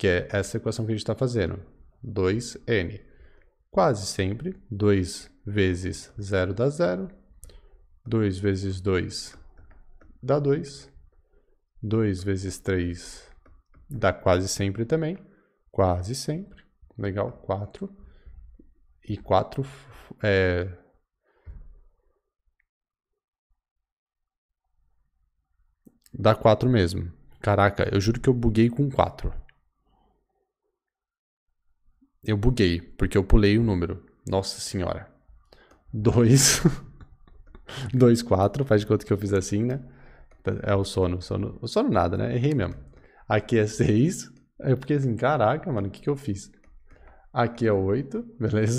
que é essa equação que a gente está fazendo, 2n. Quase sempre, 2 vezes 0 dá 0, 2 vezes 2 dá 2, 2 vezes 3 dá quase sempre também, quase sempre, legal, 4, e 4 é, dá 4 mesmo. Caraca, eu juro que eu buguei com 4. Eu buguei, porque eu pulei o número. Nossa senhora. 2. 2, 4. Faz de conta que eu fiz assim, né? É o sono. sono o sono nada, né? Errei mesmo. Aqui é 6. Eu fiquei assim, caraca, mano, o que, que eu fiz? Aqui é 8, beleza?